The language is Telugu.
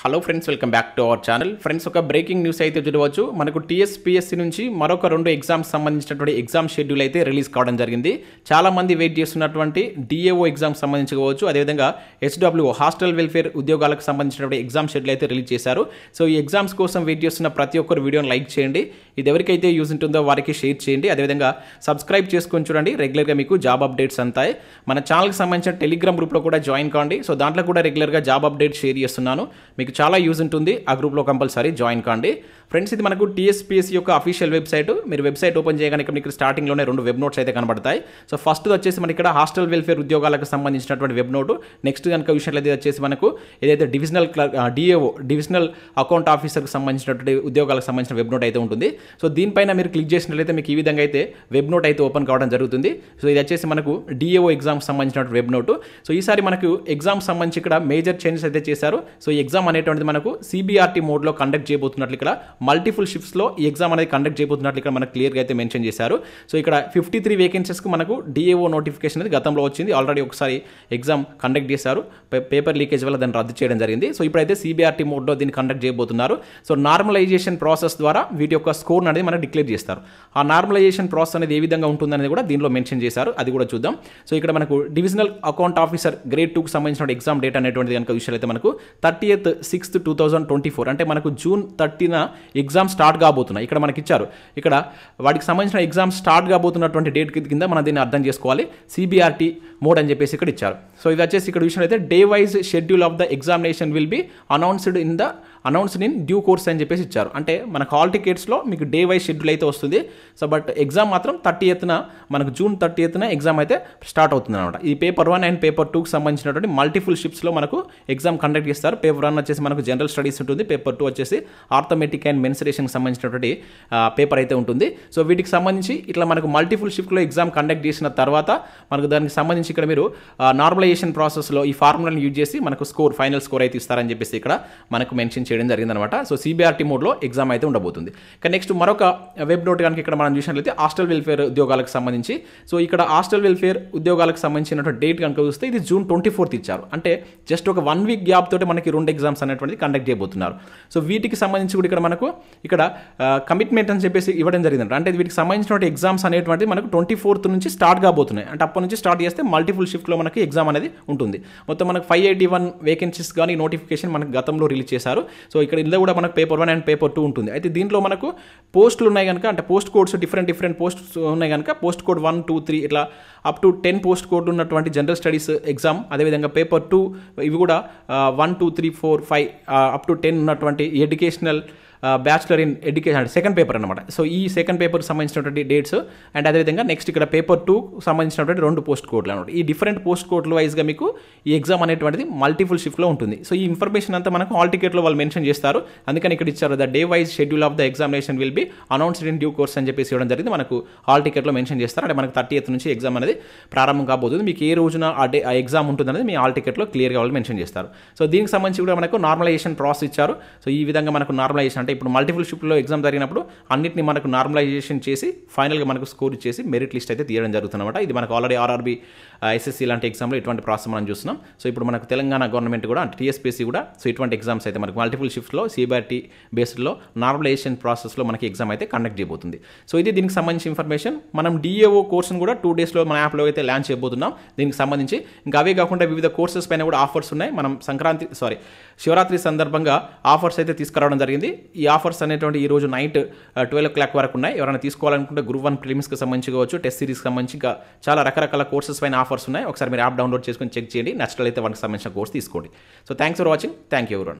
hello friends welcome back to our channel friends ఒక బ్రేకింగ్ న్యూస్ అయితే చూడవచ్చు మనకు టీఎస్పీఎస్సీ నుంచి మరొక రెండు ఎగ్జామ్స్ సంబంధించినటువంటి ఎగ్జామ్ షెడ్యూల్ అయితే రిలీజ్ కావడం జరిగింది చాలా మంది వెయిట్ చేస్తున్నటువంటి డిఏఓ ఎగ్జామ్ సంబంధించి కావచ్చు అదేవిధంగా హెచ్డబ్ల్యూ హాస్టల్ వెల్ఫేర్ ఉద్యోగాలకు సంబంధించినటువంటి ఎగ్జామ్ షెడ్యూల్ అయితే రిలీజ్ చేశారు సో ఈ ఎగ్జామ్స్ కోసం వెయిట్ చేస్తున్న ప్రతి ఒక్కరు వీడియోని లైక్ చేయండి ఇది ఎవరికైతే యూజ్ ఉంటుందో వారికి షేర్ చేయండి అదేవిధంగా సబ్స్క్రైబ్ చేసుకొని చూడండి రెగ్యులర్గా మీకు జాబ్ అప్డేట్స్ అంతాయి మన ఛానల్కి సంబంధించిన టెలిగ్రామ్ గ్రూప్లో కూడా జాయిన్ కావండి సో దాంట్లో కూడా రెగ్యులర్గా జాబ్ అప్డేట్ షేర్ చేస్తున్నాను మీకు మీకు చాలా యూజ్ ఉంటుంది ఆ గ్రూప్లో కంపల్సరీ జాయిన్ కాండి ఫ్రెండ్స్ ఇది మనకు టీఎస్పీఎస్ యొక్క అఫీషియల్ వెబ్సైట్ మీరు వెబ్సైట్ ఓపెన్ చేయగానే మీకు స్టార్టింగ్లోనే రెండు వెబ్ నోట్స్ అయితే కనబడతాయి సో ఫస్ట్ వచ్చేసి మనకి ఇక్కడ హాస్టల్ వెల్ఫేర్ ఉద్యోగాలకు సంబంధించినటువంటి వెబ్ నోటు నెక్స్ట్ కనుక విషయంలో వచ్చేసి మనకు ఏదైతే divisional clerk DAO divisional account ఆఫీసర్కి సంబంధించినటువంటి ఉద్యోగాలకు సంబంధించిన వెబ్ నోట్ అయితే ఉంటుంది సో దీనిపైన మీరు క్లిక్ చేసినట్లయితే మీకు ఈ విధంగా అయితే వెబ్ నోట్ అయితే ఓపెన్ కావడం జరుగుతుంది సో ఇది వచ్చేసి మనకు డిఏఓ ఎగ్జామ్కి సంబంధించిన వెబ్ నోటు సో ఈసారి మనకు ఎగ్జామ్ సంబంధించి ఇక్కడ మేజర్ చేంజెస్ అయితే చేశారు సో ఈ ఎగ్జామ్ అనేటువంటిది మనకు సిబిఆర్టీ మోడ్లో కండక్ట్ చేయబోతున్నట్లు ఇక్కడ మల్టిపుల్ షిఫ్ట్స్లో ఈ ఎగ్జామ్ అనేది కండక్ట్ చేయబోతున్నట్లు ఇక్కడ మనకు క్లియర్గా అయితే మెన్షన్ చేశారు సో ఇక్కడ ఫిఫ్టీ త్రీ వేకెన్సీస్కి మనకు డిఏఓ నోటిఫికేషన్ అనేది గతంలో వచ్చింది ఆల్రెడీ ఒకసారి ఎగ్జామ్ కండక్ట్ చేశారు పేపర్ లీకేజ్ వల్ల దాన్ని రద్దు చేయడం జరిగింది సో ఇప్పుడైతే సిబిఆర్టీ మోడ్లో దీన్ని కండక్ట్ చేయబోతున్నారు సో నార్మలైజేషన్ ప్రాసెస్ ద్వారా వీటి యొక్క స్కోర్ అనేది మనకు డిక్లేర్ చేస్తారు ఆ నార్మలైజేషన్ ప్రాసెస్ అనేది ఏ విధంగా ఉంటుందనేది కూడా దీనిలో మెన్షన్ చేశారు అది కూడా చూద్దాం సో ఇక్కడ మనకు డివిజనల్ అకౌంట్ ఆఫీసర్ గ్రేడ్ టూకి సంబంధించిన ఎగ్జామ్ డేట్ అనేటువంటి కనుక విషయాలు అయితే మనకు thirty sixth two thousand twenty four అంటే మనకు జూన్ థర్టీన ఎగ్జామ్ స్టార్ట్ కాబోతున్నాయి ఇక్కడ మనకి ఇచ్చారు ఇక్కడ వాటికి సంబంధించిన ఎగ్జామ్ స్టార్ట్ కాబోతున్నటువంటి డేట్ కింద మనం దీన్ని అర్థం చేసుకోవాలి సిబిఆర్టీ మోడ్ అని చెప్పేసి ఇక్కడ ఇచ్చారు సో ఇది వచ్చేసి ఇక్కడ విషయంలో అయితే day wise schedule of the examination will be announced in the announced in due course అని చెప్పేసి ఇచ్చారు అంటే మనకు హాల్ టికెట్స్లో మీకు డే వైజ్ షెడ్యూల్ అయితే వస్తుంది సో బట్ ఎగ్జామ్ మాత్రం థర్టీ ఎత్తున మనకు జూన్ థర్టీ ఎత్తున ఎగ్జామ్ అయితే స్టార్ట్ అవుతుంది అనమాట ఈ పేపర్ వన్ అండ్ పేపర్ టూకి సంబంధించినటువంటి మల్టిపుల్ షిప్స్లో మనకు ఎగ్జామ్ కండక్ట్ చేస్తారు పేపర్ వన్ వచ్చేసి మనకు జనరల్ స్టడీస్ ఉంటుంది పేపర్ టూ వచ్చేసి ఆర్థమెటిక్ అండ్ మెన్సరేషన్కి సంబంధించినటువంటి పేపర్ అయితే ఉంటుంది సో వీటికి సంబంధించి ఇట్లా మనకు మల్టిపుల్ షిప్లో ఎగ్జామ్ కండక్ట్ చేసిన తర్వాత మనకు దానికి సంబంధించి ఇక్కడ మీరు నార్మలైజేషన్ ప్రాసెస్లో ఈ ఫార్ములాని యూజ్ చేసి మనకు స్కోర్ ఫైనల్ స్కోర్ అయితే ఇస్తారని చెప్పేసి ఇక్కడ మనకు మెన్షన్ చేయడం చేయడం జరిగిందనమాట సో సీబీఆర్టీ మోడ్లో ఎగ్జామ్ అయితే ఉండబోతుంది కానీ నెక్స్ట్ మరొక వెబ్ నోట్ కనుక ఇక్కడ మనం చూసినట్లయితే హాస్టల్ వెల్ఫేర్ ఉద్యోగాలకు సంబంధించి సో ఇక్కడ హాస్టల్ వెల్ఫేర్ ఉద్యోగాలకు సంబంధించినటువంటి డేట్ కనుక చూస్తే ఇది జూన్ ట్వంటీ ఫోర్త్ ఇచ్చారు అంటే జస్ట్ ఒక వన్ వీక్ గ్యాప్ తోటి మనకి రెండు ఎగ్జామ్స్ అనేటువంటిది కండక్ట్ చేయబోతున్నారు సో వీటికి సంబంధించి కూడా ఇక్కడ మనకు ఇక్కడ కమిట్మెంట్ అని చెప్పేసి ఇవ్వడం జరిగిందంట అంటే వీటికి సంబంధించినటువంటి ఎగ్జామ్స్ అనేటువంటిది మనకు ట్వంటీ ఫోర్త్ నుంచి స్టార్ట్ కాబోతున్నాయి అంటే అప్పటి నుంచి స్టార్ట్ చేస్తే మల్టిపుల్ షిఫ్ట్లో మనకి ఎగ్జామ్ అనేది ఉంటుంది మొత్తం మనకు ఫైవ్ ఎయిటీ వన్ వేకెన్సీస్ కానీ నోటిఫికేషన్ మనకు గతంలో రిలీజ్ చేశారు సో ఇక్కడ ఇందులో కూడా మనకు paper one and paper two ఉంటుంది అయితే దీంట్లో మనకు పోస్టులు ఉన్నాయి కనుక అంటే post codes different different posts ఉన్నాయి కనుక post code one two three ఇట్లా up to ten post code ఉన్నటువంటి జనరల్ స్టడీస్ ఎగ్జామ్ అదేవిధంగా పేపర్ టూ ఇవి కూడా one two three four five up to ten ఉన్నటువంటి ఎడ్యుకేషనల్ బ్యాచులర్ ఇన్ ఎడ్యుకేషన్ అంటే సెకండ్ పేపర్ అనమాట సో ఈ సెకండ్ పేపర్ సంబంధించినటువంటి డేట్స్ అండ్ అదేవిధంగా నెక్స్ట్ ఇక్కడ పేపర్ టూ సంబంధించినటువంటి రెండు పోస్ట్ కోడ్లు అనమాట ఈ డిఫరెంట్ పోస్ట్ కోడ్లు వైజ్గా మీకు ఈ ఎగ్జామ్ అనేటువంటిది మల్టిపుల్ షిఫ్ట్లో ఉంటుంది సో ఈ ఇన్ఫర్మేషన్ అంతా మనకు ఆల్ టికెట్లో వాళ్ళు మెన్షన్ చేస్తారు అందుకని ఇక్కడ ఇచ్చారు the day wise schedule of the examination will be announced in due course అని చెప్పేసి ఇవ్వడం జరిగింది మనకు హాల్ టికెట్లో మెన్షన్ చేస్తారు అంటే మనకు థర్టీ ఎయిత్ నుంచి ఎగ్జామ్ అనేది ప్రారంభం కాబోతుంది మీకు ఏ రోజున ఆ డే ఆ ఎగ్జామ్ ఉంటుందనేది మీ ఆల్ టికెట్లో క్లియర్గా వాళ్ళు మెన్షన్ చేస్తారు సో దీనికి సంబంధించి కూడా మనకు నార్మలైజేషన్ ప్రాసెస్ ఇచ్చారు సో ఈ విధంగా మనకు నార్మలైజేషన్ అంటే ఇప్పుడు మల్టిపుల్ షిఫ్ట్లో ఎగ్జామ్ జరిగినప్పుడు అన్నింటిని మనకు నార్మలైజేషన్ చేసి ఫైనల్గా మనకు స్కోర్ ఇచ్చేసి మెరిట్ లిస్ట్ అయితే తీయడం జరుగుతుందన్నమాట ఇది మనకు ఆల్రెడీ ఆర్ఆర్బీ ఎస్ఎస్సీ లాంటి ఎగ్జామ్లో ఇటువంటి ప్రాసెస్ మనం చూస్తున్నాం సో ఇప్పుడు మనకు తెలంగాణ గవర్నమెంట్ కూడా అంటే టీఎస్పీసీ కూడా సో ఇటువంటి ఎగ్జామ్స్ అయితే మనకు మల్టిపుల్ షిఫ్ట్లో సిబిఆర్టీ బేస్డ్లో నార్మలైజేషన్ ప్రాసెస్లో మనకి ఎగ్జామ్ అయితే కండక్ట్ చేయబోతుంది సో ఇది దీనికి సంబంధించి ఇన్ఫర్మేషన్ మనం డిఏఓ కోర్సును కూడా టూ డేస్లో మన యాప్లో అయితే లాంచ్ చేయబోతున్నాం దీనికి సంబంధించి ఇంకా అవే కాకుండా వివిధ కోర్సెస్ పైన కూడా ఆఫర్స్ ఉన్నాయి మనం సంక్రాంతి సారీ శివరాత్రి సందర్భంగా ఆఫర్స్ అయితే తీసుకురావడం జరిగింది ఈ ఆఫర్స్ అనేటువంటి ఈ రోజు నైట్ ట్వెల్వ్ ఓ క్లాక్ వరకు ఉన్నాయి ఎవరైనా తీసుకోవాలనుకుంటే గ్రూప్ వన్ ప్రిలిమ్స్కి సంబంధించి కావచ్చు టెస్ట్ సిరీస్కి సంబంధించి చాలా రకరకాల కోర్సెస్ పైన ఆఫర్స్ ఉన్నాయి ఒకసారి మీరు యాప్ డౌన్లోడ్ చేసుకుని చెక్ చేయండి అయితే వాటికి సంబంధించిన కోర్స్ తీసుకోండి so thanks for watching thank you ఎవరన్